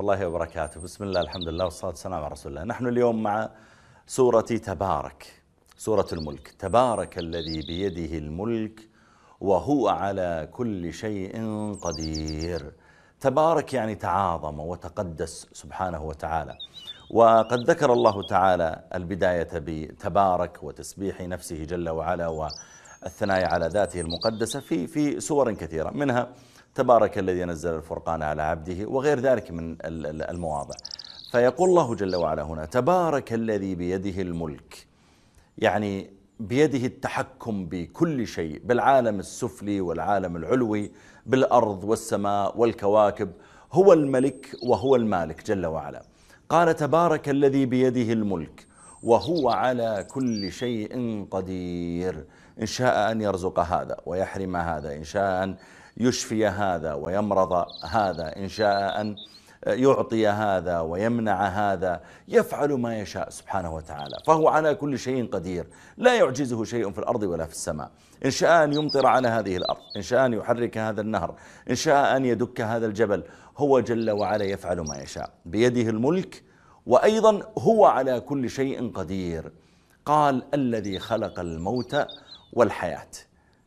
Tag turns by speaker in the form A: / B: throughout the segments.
A: الله وبركاته بسم الله الحمد لله والصلاة والسلام على رسول الله نحن اليوم مع سورة تبارك سورة الملك تبارك الذي بيده الملك وهو على كل شيء قدير تبارك يعني تعاظم وتقدس سبحانه وتعالى وقد ذكر الله تعالى البداية بتبارك وتسبيح نفسه جل وعلا والثناء على ذاته المقدسة في في سور كثيرة منها تبارك الذي نزل الفرقان على عبده وغير ذلك من المواضع فيقول الله جل وعلا هنا تبارك الذي بيده الملك يعني بيده التحكم بكل شيء بالعالم السفلي والعالم العلوي بالارض والسماء والكواكب هو الملك وهو المالك جل وعلا قال تبارك الذي بيده الملك وهو على كل شيء قدير ان شاء ان يرزق هذا ويحرم هذا ان شاء ان يشفي هذا ويمرض هذا إن شاء أن يعطي هذا ويمنع هذا يفعل ما يشاء سبحانه وتعالى فهو على كل شيء قدير لا يعجزه شيء في الأرض ولا في السماء إن شاء أن يمطر على هذه الأرض إن شاء أن يحرك هذا النهر إن شاء أن يدك هذا الجبل هو جل وعلا يفعل ما يشاء بيده الملك وأيضا هو على كل شيء قدير قال الذي خلق الموت والحياة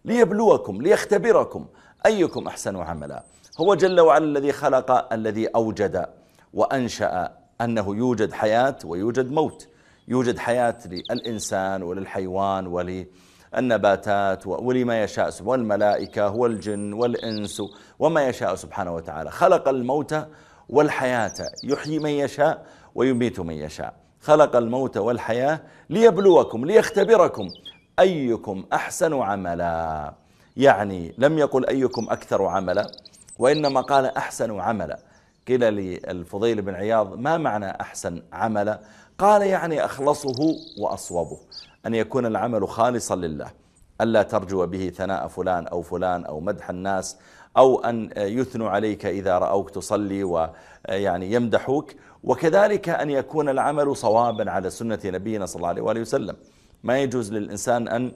A: ليبلوكم ليختبركم أيكم أحسن عملا هو جل وعلا الذي خلق الذي أوجد وأنشأ أنه يوجد حياة ويوجد موت يوجد حياة للإنسان وللحيوان وللنباتات ولما يشاء والملائكة والجن والإنس وما يشاء سبحانه وتعالى خلق الموت والحياة يحيي من يشاء ويميت من يشاء خلق الموت والحياة ليبلوكم ليختبركم أيكم أحسن عملاً يعني لم يقل أيكم أكثر عملا وإنما قال أحسن عملا قيل للفضيل بن عياض ما معنى أحسن عملا قال يعني أخلصه وأصوبه أن يكون العمل خالصا لله ألا ترجو به ثناء فلان أو فلان أو مدح الناس أو أن يثنوا عليك إذا رأوك تصلي ويعني يمدحوك وكذلك أن يكون العمل صوابا على سنة نبينا صلى الله عليه وسلم ما يجوز للإنسان أن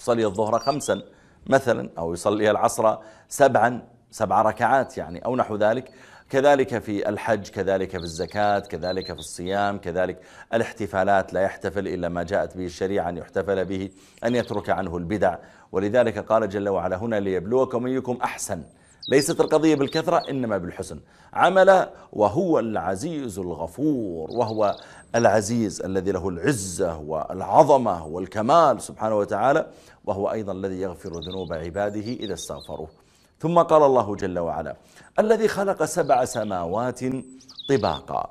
A: يصلي الظهر خمسا مثلا أو يصليها العصر سبعا سبع ركعات يعني أو نحو ذلك كذلك في الحج كذلك في الزكاة كذلك في الصيام كذلك الاحتفالات لا يحتفل إلا ما جاءت به الشريعة أن يحتفل به أن يترك عنه البدع ولذلك قال جل وعلا هنا ليبلوكم أيكم أحسن ليست القضية بالكثرة إنما بالحسن عمل وهو العزيز الغفور وهو العزيز الذي له العزة والعظمة والكمال سبحانه وتعالى وهو أيضا الذي يغفر ذنوب عباده إذا استغفروه ثم قال الله جل وعلا الذي خلق سبع سماوات طباقا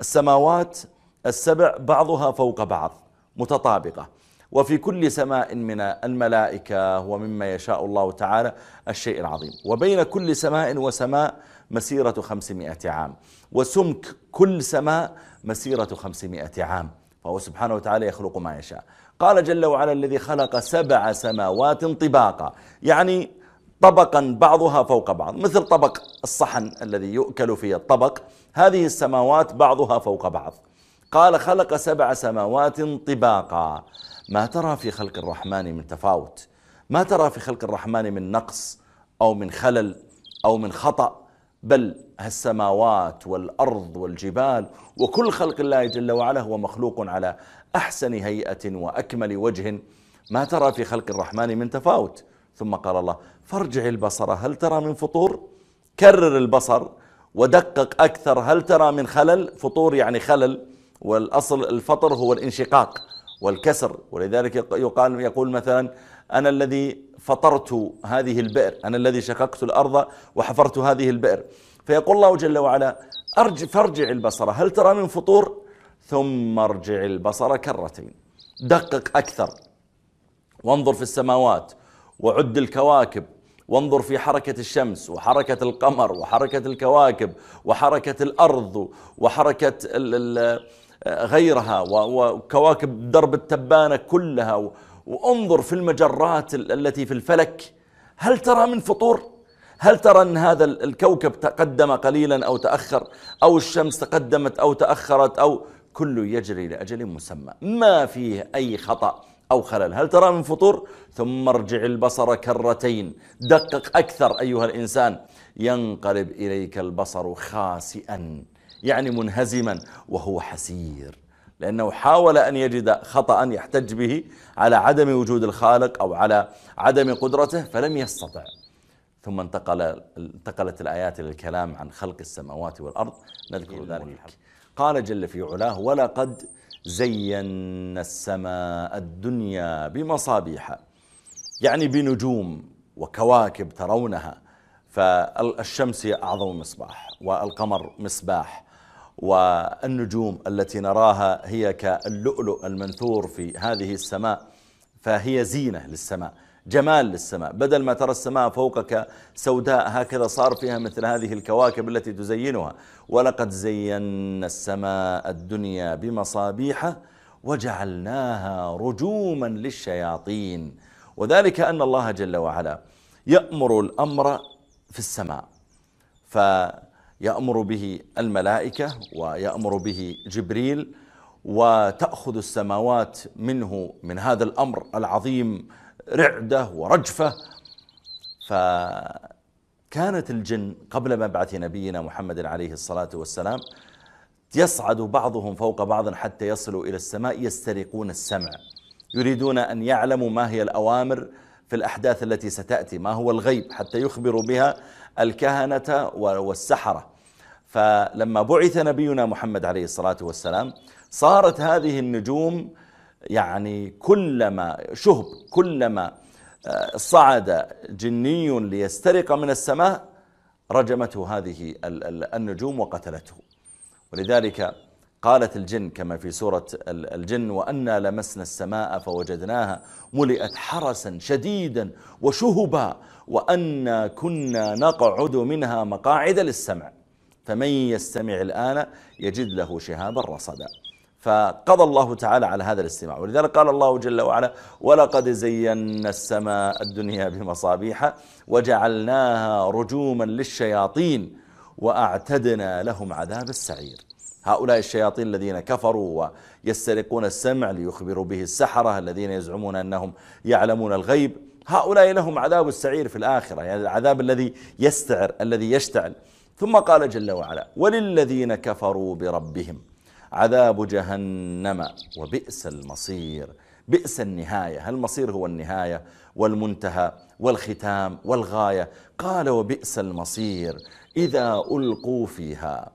A: السماوات السبع بعضها فوق بعض متطابقة وفي كل سماء من الملائكة ومما يشاء الله تعالى الشيء العظيم وبين كل سماء وسماء مسيرة خمسمائة عام وسمك كل سماء مسيرة خمسمائة عام فهو سبحانه وتعالى يخلق ما يشاء قال جل وعلا الذي خلق سبع سماوات طباقا يعني طبقا بعضها فوق بعض مثل طبق الصحن الذي يؤكل فيه الطبق هذه السماوات بعضها فوق بعض قال خلق سبع سماوات طباقا ما ترى في خلق الرحمن من تفاوت ما ترى في خلق الرحمن من نقص أو من خلل أو من خطأ بل السماوات والأرض والجبال وكل خلق الله جل وعلا هو مخلوق على أحسن هيئة وأكمل وجه ما ترى في خلق الرحمن من تفاوت ثم قال الله فارجع البصر هل ترى من فطور كرر البصر ودقق أكثر هل ترى من خلل فطور يعني خلل والأصل الفطر هو الانشقاق والكسر ولذلك يقال يقول مثلا أنا الذي فطرت هذه البئر أنا الذي شققت الأرض وحفرت هذه البئر فيقول الله جل وعلا أرج فارجع البصر هل ترى من فطور ثم ارجع البصر كرتين دقق أكثر وانظر في السماوات وعد الكواكب وانظر في حركة الشمس وحركة القمر وحركة الكواكب وحركة الأرض وحركة الـ الـ غيرها وكواكب درب التبانة كلها وانظر في المجرات التي في الفلك هل ترى من فطور؟ هل ترى أن هذا الكوكب تقدم قليلا أو تأخر أو الشمس تقدمت أو تأخرت أو كله يجري لأجل مسمى ما فيه أي خطأ أو خلل هل ترى من فطور؟ ثم ارجع البصر كرتين دقق أكثر أيها الإنسان ينقلب إليك البصر خاسئا يعني منهزما وهو حسير لأنه حاول أن يجد خطأ يحتج به على عدم وجود الخالق أو على عدم قدرته فلم يستطع ثم انتقل انتقلت الآيات إلى الكلام عن خلق السماوات والأرض نذكر ذلك قال جل في علاه ولقد زينا السماء الدنيا بمصابيح يعني بنجوم وكواكب ترونها فالشمس أعظم مصباح والقمر مصباح والنجوم التي نراها هي كاللؤلؤ المنثور في هذه السماء فهي زينة للسماء جمال للسماء بدل ما ترى السماء فوقك سوداء هكذا صار فيها مثل هذه الكواكب التي تزينها ولقد زينا السماء الدنيا بمصابيح وجعلناها رجوما للشياطين وذلك أن الله جل وعلا يأمر الأمر في السماء فالسماء يأمر به الملائكة ويأمر به جبريل وتأخذ السماوات منه من هذا الأمر العظيم رعدة ورجفة فكانت الجن قبل مبعث نبينا محمد عليه الصلاة والسلام يصعد بعضهم فوق بعض حتى يصلوا إلى السماء يسترقون السمع يريدون أن يعلموا ما هي الأوامر في الأحداث التي ستأتي ما هو الغيب حتى يخبروا بها الكهنة والسحرة فلما بعث نبينا محمد عليه الصلاة والسلام صارت هذه النجوم يعني كلما شهب كلما آه، صعد جني ليسترق من السماء رجمته هذه النجوم وقتلته ولذلك قالت الجن كما في سورة الجن وأنا لمسنا السماء فوجدناها ملئت حرسا شديدا وشهبا وأنا كنا نقعد منها مقاعد للسمع فمن يستمع الآن يجد له شهابا رصدا فقضى الله تعالى على هذا الاستماع ولذلك قال الله جل وعلا ولقد زينا السماء الدنيا بمصابيح وجعلناها رجوما للشياطين وأعتدنا لهم عذاب السعير هؤلاء الشياطين الذين كفروا ويسترقون السمع ليخبروا به السحرة الذين يزعمون أنهم يعلمون الغيب هؤلاء لهم عذاب السعير في الآخرة يعني العذاب الذي يستعر الذي يشتعل ثم قال جل وعلا وللذين كفروا بربهم عذاب جهنم وبئس المصير بئس النهاية المصير هو النهاية والمنتهى والختام والغاية قال وبئس المصير إذا ألقوا فيها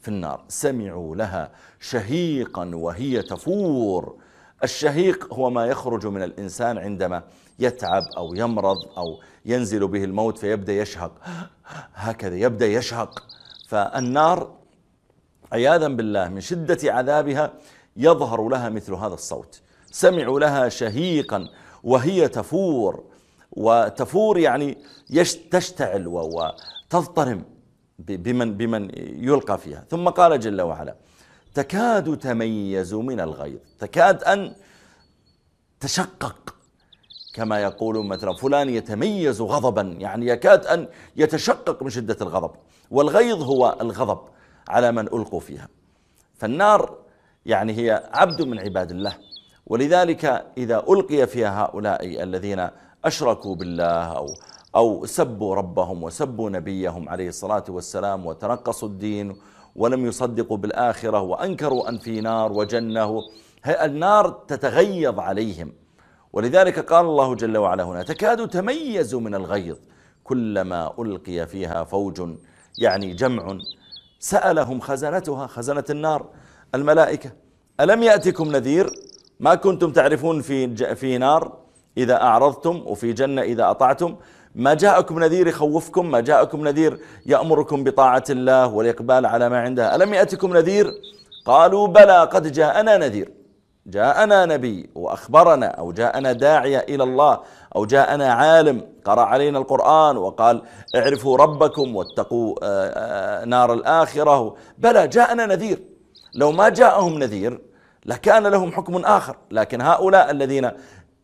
A: في النار سمعوا لها شهيقا وهي تفور الشهيق هو ما يخرج من الإنسان عندما يتعب أو يمرض أو ينزل به الموت فيبدأ يشهق هكذا يبدأ يشهق فالنار عياذا بالله من شدة عذابها يظهر لها مثل هذا الصوت سمعوا لها شهيقا وهي تفور وتفور يعني تشتعل وتضطرم بمن بمن يلقى فيها ثم قال جل وعلا تكاد تميز من الغيظ تكاد أن تشقق كما يقول مثلا فلان يتميز غضبا يعني يكاد أن يتشقق من شدة الغضب والغيظ هو الغضب على من ألقوا فيها فالنار يعني هي عبد من عباد الله ولذلك إذا ألقي فيها هؤلاء الذين أشركوا بالله أو أو سبوا ربهم وسبوا نبيهم عليه الصلاة والسلام وتنقصوا الدين ولم يصدقوا بالآخرة وأنكروا أن في نار وجنة النار تتغيظ عليهم ولذلك قال الله جل وعلا هنا تكاد تميز من الغيظ كلما ألقي فيها فوج يعني جمع سألهم خزنتها خزنة النار الملائكة ألم يأتكم نذير ما كنتم تعرفون في, في نار إذا أعرضتم وفي جنة إذا أطعتم ما جاءكم نذير يخوفكم ما جاءكم نذير يأمركم بطاعة الله والإقبال على ما عنده ألم يأتكم نذير قالوا بلى قد جاءنا نذير جاءنا نبي وأخبرنا أو جاءنا داعية إلى الله أو جاءنا عالم قرأ علينا القرآن وقال اعرفوا ربكم واتقوا آه، آه، نار الآخرة بلى جاءنا نذير لو ما جاءهم نذير لكان لهم حكم آخر لكن هؤلاء الذين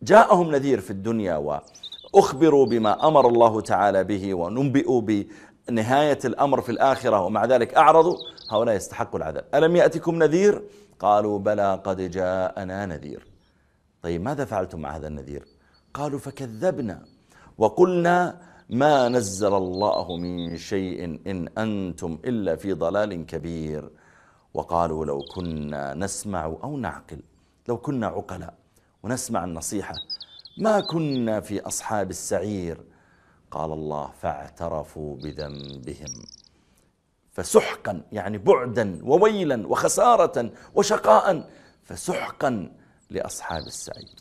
A: جاءهم نذير في الدنيا و أخبروا بما أمر الله تعالى به وننبئوا بنهاية الأمر في الآخرة ومع ذلك أعرضوا هؤلاء يستحقوا العذاب ألم يأتكم نذير؟ قالوا بلى قد جاءنا نذير طيب ماذا فعلتم مع هذا النذير؟ قالوا فكذبنا وقلنا ما نزل الله من شيء إن أنتم إلا في ضلال كبير وقالوا لو كنا نسمع أو نعقل لو كنا عقلاء ونسمع النصيحة ما كنا في أصحاب السعير قال الله فاعترفوا بذنبهم فسحقا يعني بعدا وويلا وخسارة وشقاء فسحقا لأصحاب السعير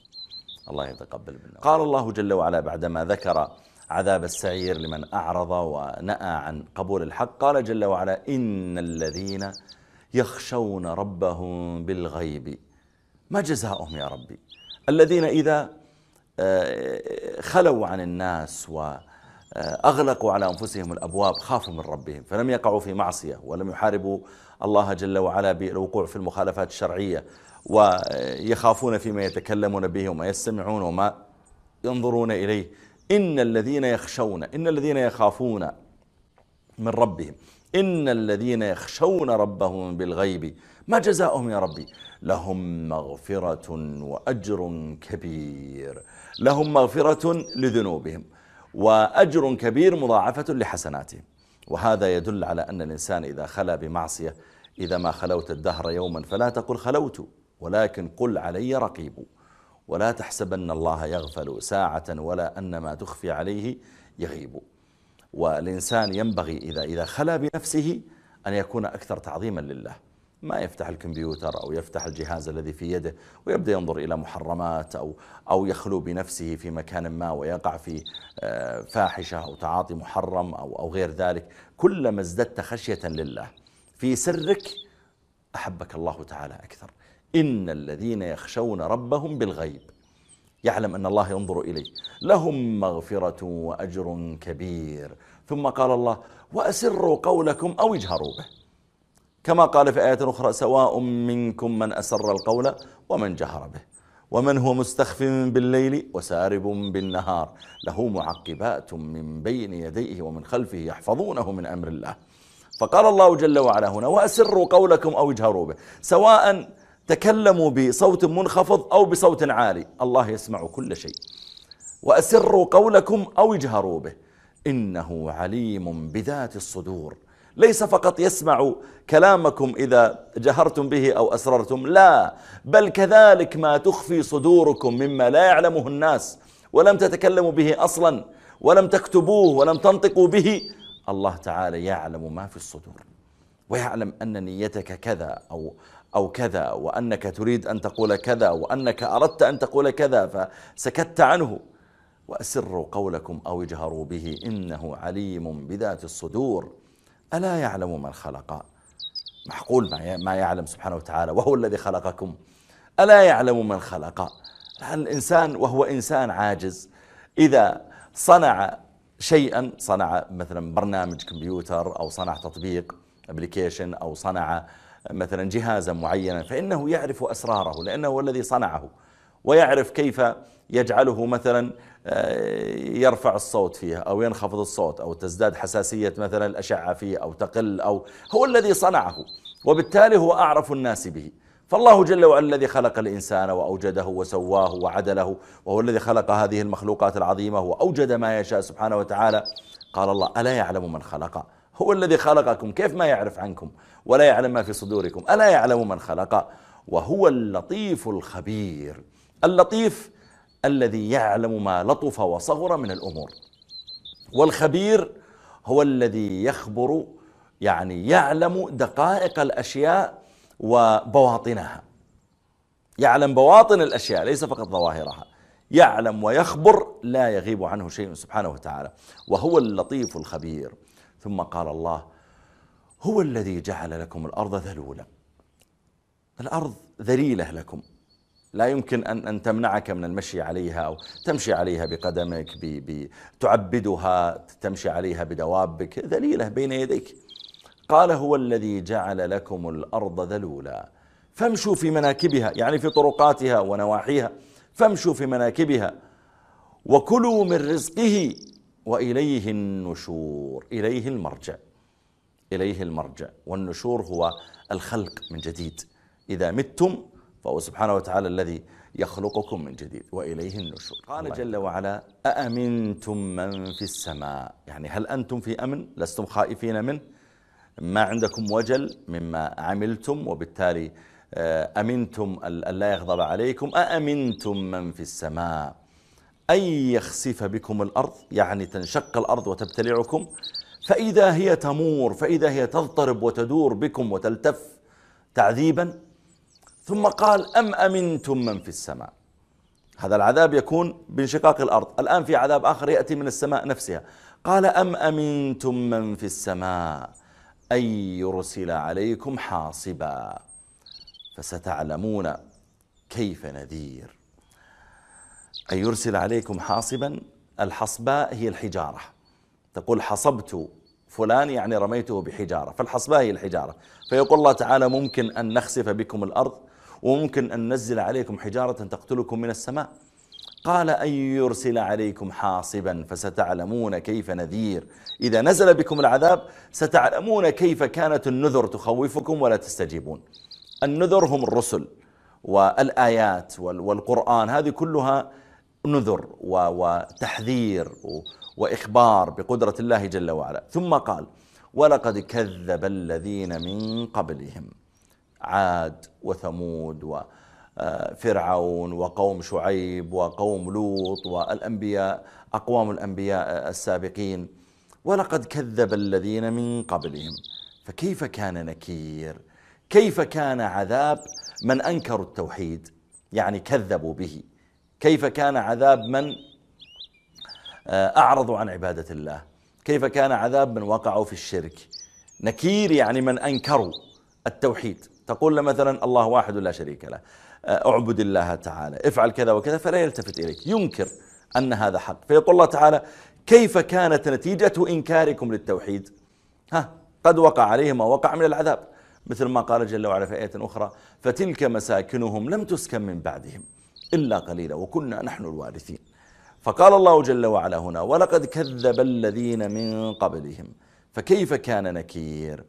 A: الله يتقبل منا قال الله جل وعلا بعدما ذكر عذاب السعير لمن أعرض ونأى عن قبول الحق قال جل وعلا إن الذين يخشون ربهم بالغيب ما جزاؤهم يا ربي الذين إذا آه، خلوا عن الناس وأغلقوا على أنفسهم الأبواب خافوا من ربهم فلم يقعوا في معصية ولم يحاربوا الله جل وعلا بالوقوع في المخالفات الشرعية ويخافون فيما يتكلمون به وما يستمعون وما ينظرون إليه إن الذين يخشون إن الذين يخافون من ربهم إن الذين يخشون ربهم بالغيب ما جزاؤهم يا ربي لهم مغفرة وأجر كبير لهم مغفرة لذنوبهم وأجر كبير مضاعفة لحسناتهم وهذا يدل على أن الإنسان إذا خلا بمعصية إذا ما خلوت الدهر يوما فلا تقل خلوت ولكن قل علي رقيب ولا تحسبن الله يغفل ساعة ولا أن ما تخفي عليه يغيب والإنسان ينبغي إذا إذا خلا بنفسه أن يكون أكثر تعظيما لله ما يفتح الكمبيوتر أو يفتح الجهاز الذي في يده ويبدأ ينظر إلى محرمات أو, أو يخلو بنفسه في مكان ما ويقع في آه، فاحشة أو تعاطي محرم أو, أو غير ذلك كلما ازددت خشية لله في سرك أحبك الله تعالى أكثر إن الذين يخشون ربهم بالغيب يعلم أن الله ينظر إليه لهم مغفرة وأجر كبير ثم قال الله وأسروا قولكم أو اجهروا به كما قال في آية أخرى سواء منكم من أسر القول ومن جهر به ومن هو مستخف بالليل وسارب بالنهار له معقبات من بين يديه ومن خلفه يحفظونه من أمر الله فقال الله جل وعلا هنا وأسروا قولكم أو اجهروا به سواء تكلموا بصوت منخفض أو بصوت عالي الله يسمع كل شيء وأسروا قولكم أو اجهروا به إنه عليم بذات الصدور ليس فقط يسمع كلامكم إذا جهرتم به أو أسررتم لا بل كذلك ما تخفي صدوركم مما لا يعلمه الناس ولم تتكلموا به أصلا ولم تكتبوه ولم تنطقوا به الله تعالى يعلم ما في الصدور ويعلم أن نيتك كذا أو أو كذا وأنك تريد أن تقول كذا وأنك أردت أن تقول كذا فسكت عنه وأسروا قولكم أو اجهروا به إنه عليم بذات الصدور ألا يعلم من خلق معقول ما يعلم سبحانه وتعالى وهو الذي خلقكم ألا يعلم من خلق الإنسان وهو إنسان عاجز إذا صنع شيئا صنع مثلا برنامج كمبيوتر أو صنع تطبيق ابلكيشن أو صنع مثلا جهازا معينا فإنه يعرف أسراره لأنه هو الذي صنعه ويعرف كيف يجعله مثلا آه، يرفع الصوت فيها أو ينخفض الصوت أو تزداد حساسية مثلا الأشعة فيه أو تقل أو هو الذي صنعه وبالتالي هو أعرف الناس به فالله جل وعلا الذي خلق الإنسان وأوجده وسواه وعدله وهو الذي خلق هذه المخلوقات العظيمة وأوجد ما يشاء سبحانه وتعالى قال الله ألا يعلم من خلق هو الذي خلقكم كيف ما يعرف عنكم ولا يعلم ما في صدوركم ألا يعلم من خلق وهو اللطيف الخبير اللطيف الذي يعلم ما لطف وصغر من الأمور والخبير هو الذي يخبر يعني يعلم دقائق الأشياء وبواطنها يعلم بواطن الأشياء ليس فقط ظواهرها يعلم ويخبر لا يغيب عنه شيء سبحانه وتعالى وهو اللطيف الخبير ثم قال الله هو الذي جعل لكم الأرض ذلولا الأرض ذليلة لكم لا يمكن أن, أن تمنعك من المشي عليها أو تمشي عليها بقدمك ب... ب... تعبدها تمشي عليها بدوابك ذليلة بين يديك قال هو الذي جعل لكم الأرض ذلولا فامشوا في مناكبها يعني في طرقاتها ونواحيها فامشوا في مناكبها وكلوا من رزقه وإليه النشور إليه المرجع إليه المرجع والنشور هو الخلق من جديد إذا متم فهو سبحانه وتعالى الذي يخلقكم من جديد وإليه النشور قال جل وعلا أأمنتم من في السماء يعني هل أنتم في أمن لستم خائفين منه ما عندكم وجل مما عملتم وبالتالي آه، أمنتم ألا يغضب عليكم أأمنتم من في السماء أن يخسف بكم الأرض يعني تنشق الأرض وتبتلعكم فإذا هي تمور فإذا هي تضطرب وتدور بكم وتلتف تعذيبا ثم قال أم أمنتم من في السماء هذا العذاب يكون بانشقاق الأرض الآن في عذاب آخر يأتي من السماء نفسها قال أم أمنتم من في السماء أن يرسل عليكم حاصبا فستعلمون كيف نذير أن يرسل عليكم حاصبا الحصباء هي الحجارة تقول حصبت فلان يعني رميته بحجارة فالحصباء هي الحجارة فيقول الله تعالى ممكن أن نخسف بكم الأرض وممكن أن ننزل عليكم حجارة تقتلكم من السماء قال أن يرسل عليكم حاصبا فستعلمون كيف نذير إذا نزل بكم العذاب ستعلمون كيف كانت النذر تخوفكم ولا تستجيبون النذر هم الرسل والآيات والقرآن هذه كلها نذر وتحذير وإخبار بقدرة الله جل وعلا ثم قال ولقد كذب الذين من قبلهم عاد وثمود و آه، فرعون وقوم شعيب وقوم لوط والأنبياء أقوام الأنبياء السابقين ولقد كذب الذين من قبلهم فكيف كان نكير كيف كان عذاب من أنكروا التوحيد يعني كذبوا به كيف كان عذاب من آه، أعرضوا عن عبادة الله كيف كان عذاب من وقعوا في الشرك نكير يعني من أنكروا التوحيد تقول له مثلا الله واحد لا شريك له آه، اعبد الله تعالى افعل كذا وكذا فلا يلتفت إليك ينكر أن هذا حق فيقول الله تعالى كيف كانت نتيجة إنكاركم للتوحيد ها قد وقع عليهم ما وقع من العذاب مثل ما قال جل وعلا في آية أخرى فتلك مساكنهم لم تسكن من بعدهم إلا قليلا وكنا نحن الوارثين فقال الله جل وعلا هنا ولقد كذب الذين من قبلهم فكيف كان نكير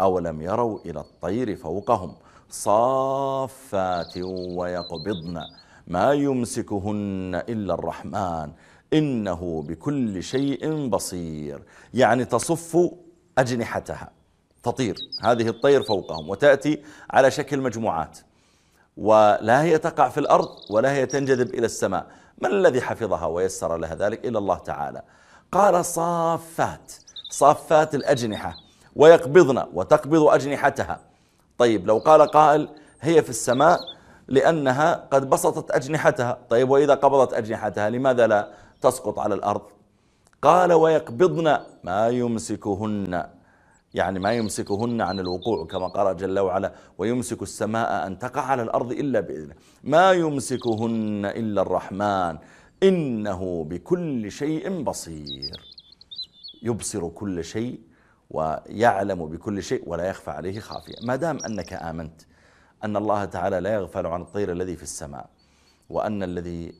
A: أولم يروا إلى الطير فوقهم صافات ويقبضن ما يمسكهن إلا الرحمن إنه بكل شيء بصير يعني تصف أجنحتها تطير هذه الطير فوقهم وتأتي على شكل مجموعات ولا هي تقع في الأرض ولا هي تنجذب إلى السماء من الذي حفظها ويسر لها ذلك إلا الله تعالى قال صافات صافات الأجنحة ويقبضن وتقبض أجنحتها طيب لو قال قائل هي في السماء لأنها قد بسطت أجنحتها طيب وإذا قبضت أجنحتها لماذا لا تسقط على الأرض قال ويقبضن ما يمسكهن يعني ما يمسكهن عن الوقوع كما قال جل وعلا ويمسك السماء أن تقع على الأرض إلا بإذنه ما يمسكهن إلا الرحمن إنه بكل شيء بصير يبصر كل شيء ويعلم بكل شيء ولا يخفى عليه خافية ما دام أنك آمنت أن الله تعالى لا يغفل عن الطير الذي في السماء وأن الذي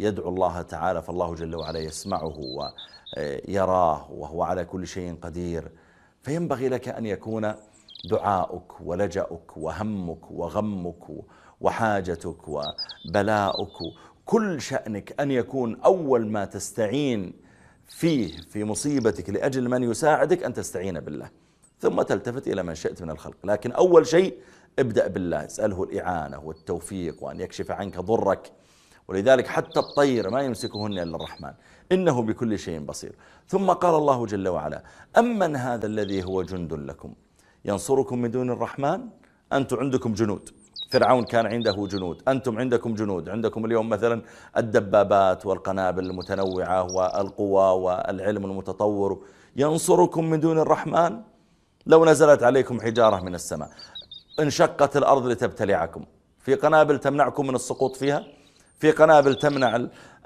A: يدعو الله تعالى فالله جل وعلا يسمعه ويراه وهو على كل شيء قدير فينبغي لك أن يكون دعاؤك ولجأك وهمك وغمك وحاجتك وبلاؤك كل شأنك أن يكون أول ما تستعين فيه في مصيبتك لأجل من يساعدك أن تستعين بالله ثم تلتفت إلى من شئت من الخلق لكن أول شيء ابدأ بالله اسأله الإعانة والتوفيق وأن يكشف عنك ضرك ولذلك حتى الطير ما يمسكهن إلا الرحمن إنه بكل شيء بصير ثم قال الله جل وعلا أمن هذا الذي هو جند لكم ينصركم من دون الرحمن أنتم عندكم جنود فرعون كان عنده جنود أنتم عندكم جنود عندكم اليوم مثلا الدبابات والقنابل المتنوعة والقوى والعلم المتطور ينصركم من دون الرحمن لو نزلت عليكم حجارة من السماء انشقت الأرض لتبتلعكم في قنابل تمنعكم من السقوط فيها في قنابل تمنع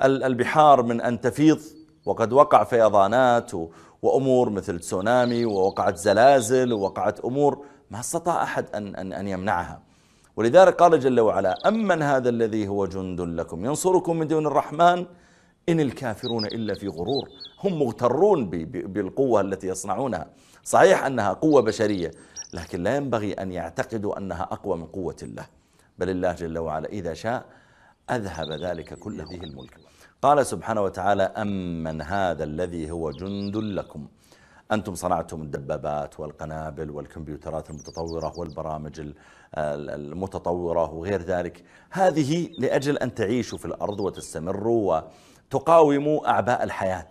A: البحار من أن تفيض وقد وقع فيضانات وأمور مثل تسونامي ووقعت زلازل ووقعت أمور ما استطاع أحد أن, أن, أن يمنعها ولذلك قال جل وعلا أمن هذا الذي هو جند لكم ينصركم من دون الرحمن إن الكافرون إلا في غرور هم مغترون بالقوة التي يصنعونها صحيح أنها قوة بشرية لكن لا ينبغي أن يعتقدوا أنها أقوى من قوة الله بل الله جل وعلا إذا شاء أذهب ذلك كله به الملك قال سبحانه وتعالى أمن هذا الذي هو جند لكم أنتم صنعتم الدبابات والقنابل والكمبيوترات المتطورة والبرامج المتطورة وغير ذلك هذه لأجل أن تعيشوا في الأرض وتستمروا وتقاوموا أعباء الحياة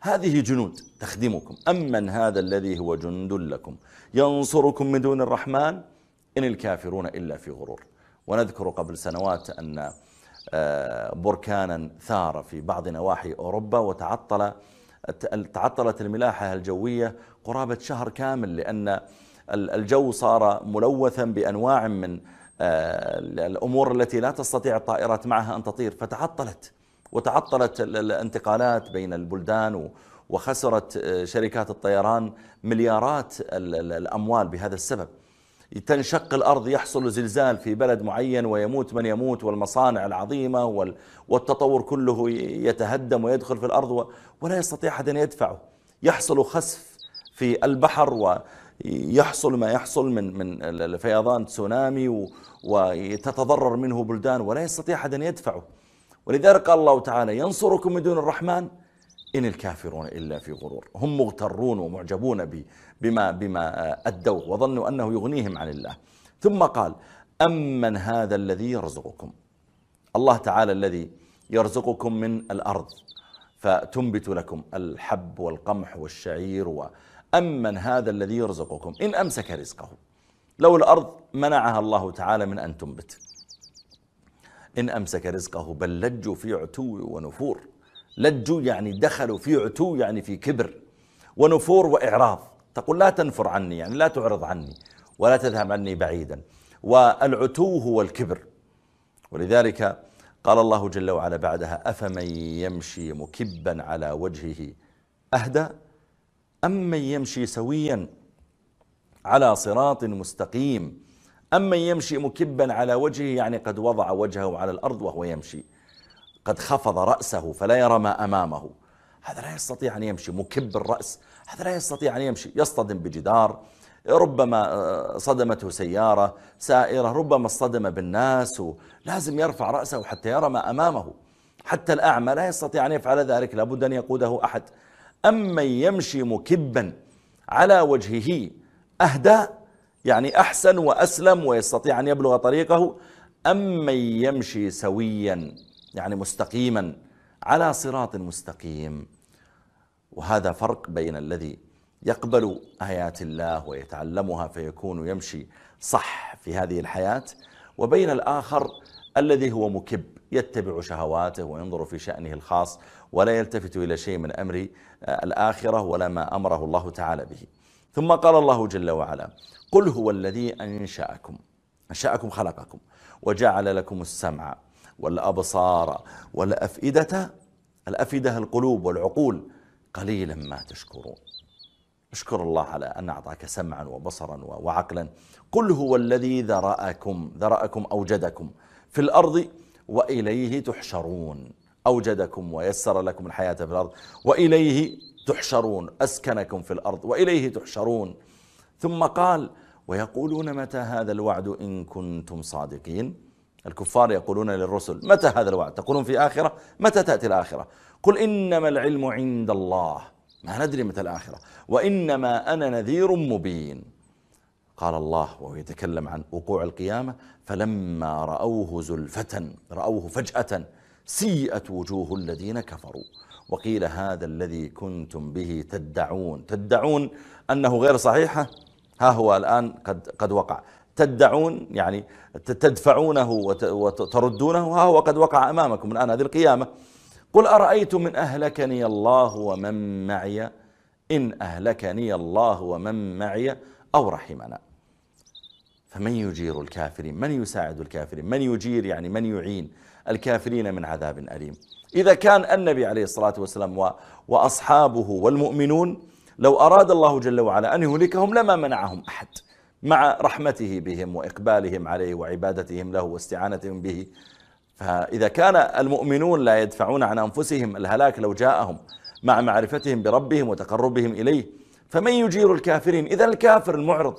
A: هذه جنود تخدمكم أمن هذا الذي هو جند لكم ينصركم من دون الرحمن إن الكافرون إلا في غرور ونذكر قبل سنوات أن آه، بركانا ثار في بعض نواحي أوروبا وتعطل تعطلت الملاحة الجوية قرابة شهر كامل لأن الجو صار ملوثا بأنواع من آه، الأمور التي لا تستطيع الطائرات معها أن تطير فتعطلت وتعطلت الانتقالات بين البلدان وخسرت آه، شركات الطيران مليارات الأموال بهذا السبب تنشق الأرض يحصل زلزال في بلد معين ويموت من يموت والمصانع العظيمة والتطور كله يتهدم ويدخل في الأرض ولا يستطيع أحد أن يدفعه يحصل خسف في البحر ويحصل ما يحصل من من الفيضان تسونامي وتتضرر منه بلدان ولا يستطيع أحد أن يدفعه ولذلك قال الله تعالى ينصركم من دون الرحمن إن الكافرون إلا في غرور هم مغترون ومعجبون بما بما آه، أدوه وظنوا أنه يغنيهم عن الله ثم قال أمن هذا الذي يرزقكم الله تعالى الذي يرزقكم من الأرض فتنبت لكم الحب والقمح والشعير وأمن هذا الذي يرزقكم إن أمسك رزقه لو الأرض منعها الله تعالى من أن تنبت إن أمسك رزقه بل لجوا في عتو ونفور لجوا يعني دخلوا في عتو يعني في كبر ونفور وإعراض تقول لا تنفر عني يعني لا تعرض عني ولا تذهب عني بعيدا والعتو هو الكبر ولذلك قال الله جل وعلا بعدها أفمن يمشي مكبا على وجهه أهدى أم من يمشي سويا على صراط مستقيم أم من يمشي مكبا على وجهه يعني قد وضع وجهه على الأرض وهو يمشي قد خفض رأسه فلا يرى ما أمامه هذا لا يستطيع أن يمشي مكب الرأس هذا لا يستطيع أن يمشي يصطدم بجدار ربما آه، صدمته سيارة سائرة ربما اصطدم بالناس لازم يرفع رأسه حتى يرى ما أمامه حتى الأعمى لا يستطيع أن يفعل ذلك لابد أن يقوده أحد أما يمشي مكبا على وجهه أهدى يعني أحسن وأسلم ويستطيع أن يبلغ طريقه أما يمشي سويا يعني مستقيما على صراط مستقيم وهذا فرق بين الذي يقبل آيات الله ويتعلمها فيكون يمشي صح في هذه الحياة وبين الآخر الذي هو مكب يتبع شهواته وينظر في شأنه الخاص ولا يلتفت إلى شيء من أمر آه، الآخرة ولا ما أمره الله تعالى به ثم قال الله جل وعلا قل هو الذي أنشأكم أنشأكم خلقكم وجعل لكم السمع والأبصار والأفئدة الأفئدة القلوب والعقول قليلا ما تشكرون اشكر الله على أن أعطاك سمعا وبصرا وعقلا قل هو الذي ذرأكم ذرأكم أوجدكم في الأرض وإليه تحشرون أوجدكم ويسر لكم الحياة في الأرض وإليه تحشرون أسكنكم في الأرض وإليه تحشرون ثم قال ويقولون متى هذا الوعد إن كنتم صادقين الكفار يقولون للرسل متى هذا الوعد تقولون في آخرة متى تأتي الآخرة قل إنما العلم عند الله ما ندري متى الآخرة وإنما أنا نذير مبين قال الله وهو يتكلم عن وقوع القيامة فلما رأوه زلفة رأوه فجأة سيئت وجوه الذين كفروا وقيل هذا الذي كنتم به تدعون تدعون أنه غير صحيحة ها هو الآن قد, قد وقع تدعون يعني تدفعونه وتردونه ها هو قد وقع أمامكم الآن هذه القيامة قل أرأيتم من أهلكني الله ومن معي إن أهلكني الله ومن معي أو رحمنا فمن يجير الكافرين من يساعد الكافرين من يجير يعني من يعين الكافرين من عذاب أليم إذا كان النبي عليه الصلاة والسلام وأصحابه والمؤمنون لو أراد الله جل وعلا أن يهلكهم لما منعهم أحد مع رحمته بهم وإقبالهم عليه وعبادتهم له واستعانتهم به فإذا كان المؤمنون لا يدفعون عن أنفسهم الهلاك لو جاءهم مع معرفتهم بربهم وتقربهم إليه فمن يجير الكافرين إذا الكافر المعرض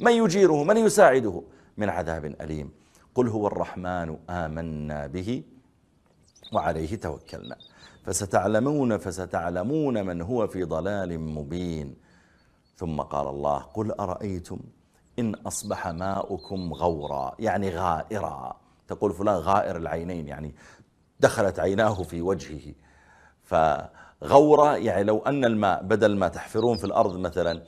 A: من يجيره من يساعده من عذاب أليم قل هو الرحمن آمنا به وعليه توكلنا فستعلمون فستعلمون من هو في ضلال مبين ثم قال الله قل أرأيتم إن أصبح ماؤكم غورا يعني غائرا تقول فلان غائر العينين يعني دخلت عيناه في وجهه فغورة يعني لو أن الماء بدل ما تحفرون في الأرض مثلا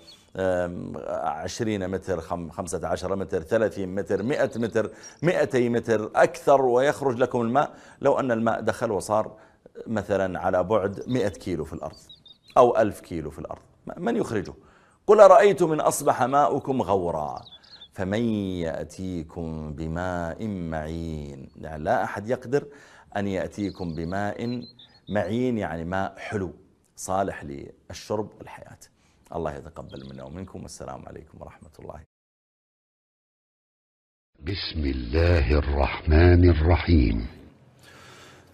A: عشرين متر خمسة عشر متر ثلاثين متر مئة متر مئتي متر أكثر ويخرج لكم الماء لو أن الماء دخل وصار مثلا على بعد مئة كيلو في الأرض أو ألف كيلو في الأرض من يخرجه قل رأيت إن أصبح ماؤكم غورا فمن يأتيكم بماء معين يعني لا أحد يقدر أن يأتيكم بماء معين يعني ماء حلو صالح للشرب والحياة الله يتقبل منا ومنكم والسلام عليكم ورحمة الله بسم الله الرحمن الرحيم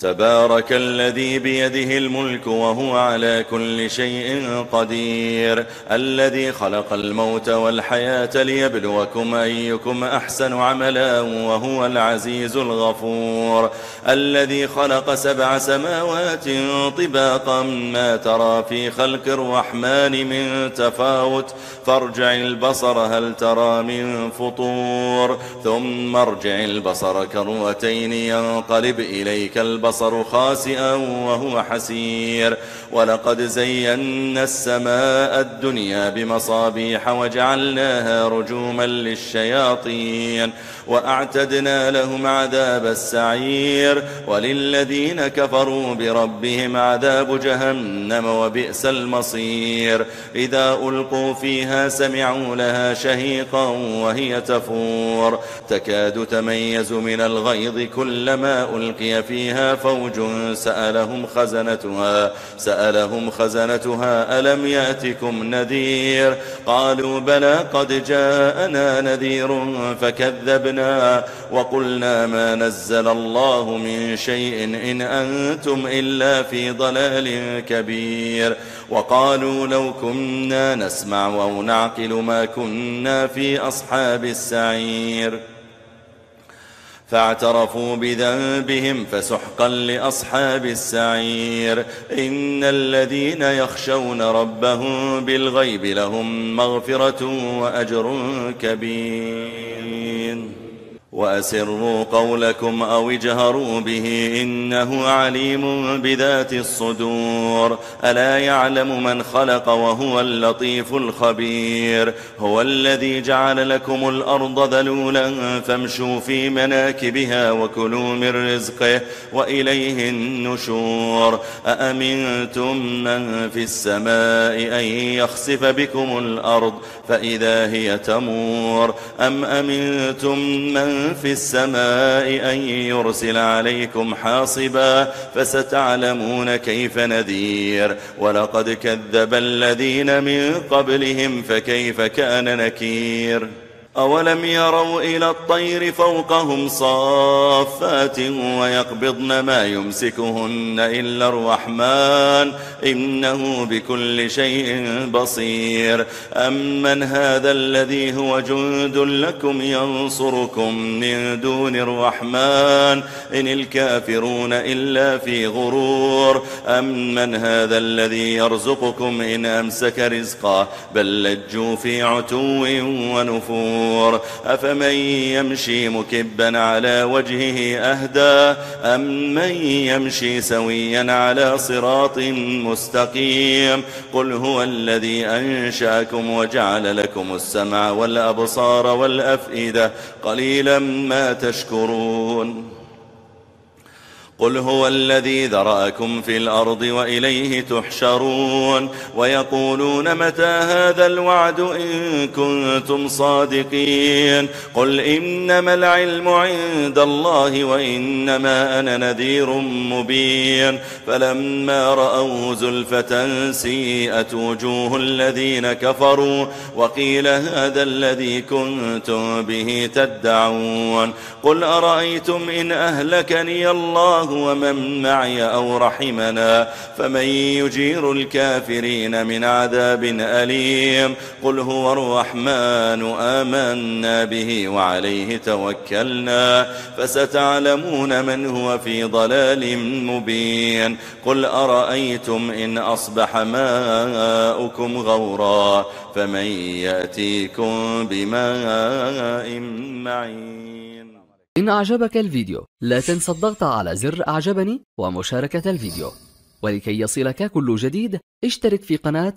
A: تبارك الذي بيده الملك وهو على كل شيء قدير الذي خلق الموت والحياة ليبلوكم أيكم أحسن عملا وهو العزيز الغفور الذي خلق سبع سماوات طباقا ما ترى في خلق الرحمن من تفاوت فارجع البصر هل ترى من فطور ثم ارجع البصر كروتين ينقلب إليك البصر البصر خاسئا وهو حسير ولقد زينا السماء الدنيا بمصابيح وجعلناها رجوما للشياطين وأعتدنا لهم عذاب السعير وللذين كفروا بربهم عذاب جهنم وبئس المصير إذا ألقوا فيها سمعوا لها شهيقا وهي تفور تكاد تميز من الغيظ كلما ألقي فيها فوج سألهم خزنتها سألهم سألهم خزنتها ألم يأتكم نذير قالوا بلى قد جاءنا نذير فكذبنا وقلنا ما نزل الله من شيء إن أنتم إلا في ضلال كبير وقالوا لو كنا نسمع أو نعقل ما كنا في أصحاب السعير فاعترفوا بذنبهم فسحقا لأصحاب السعير إن الذين يخشون ربهم بالغيب لهم مغفرة وأجر كبير وأسروا قولكم أو اجهروا به إنه عليم بذات الصدور ألا يعلم من خلق وهو اللطيف الخبير هو الذي جعل لكم الأرض ذلولا فامشوا في مناكبها وكلوا من رزقه وإليه النشور أأمنتم من في السماء أن يخسف بكم الأرض فإذا هي تمور أم أمنتم من في السماء أن يرسل عليكم حاصبا فستعلمون كيف نذير ولقد كذب الذين من قبلهم فكيف كان نكير أولم يروا إلى الطير فوقهم صافات ويقبضن ما يمسكهن إلا الرحمن إنه بكل شيء بصير أمن هذا الذي هو جند لكم ينصركم من دون الرحمن إن الكافرون إلا في غرور أمن هذا الذي يرزقكم إن أمسك رزقه بل لجوا في عتو ونفور نور أفمن يمشي مكبا على وجهه أهدى أم من يمشي سويا على صراط مستقيم قل هو الذي أنشأكم وجعل لكم السمع والأبصار والأفئدة قليلا ما تشكرون قل هو الذي ذرأكم في الأرض وإليه تحشرون ويقولون متى هذا الوعد إن كنتم صادقين قل إنما العلم عند الله وإنما أنا نذير مبين فلما رأوا زلفة سيئت وجوه الذين كفروا وقيل هذا الذي كنتم به تدعون قل أرأيتم إن أهلكني الله الله ومن معي أو رحمنا فمن يجير الكافرين من عذاب أليم قل هو الرحمن آمنا به وعليه توكلنا فستعلمون من هو في ضلال مبين قل أرأيتم إن أصبح ماؤكم غورا فمن يأتيكم بماء معين إن أعجبك الفيديو لا تنسى الضغط على زر أعجبني ومشاركة الفيديو ولكي يصلك كل جديد اشترك في قناة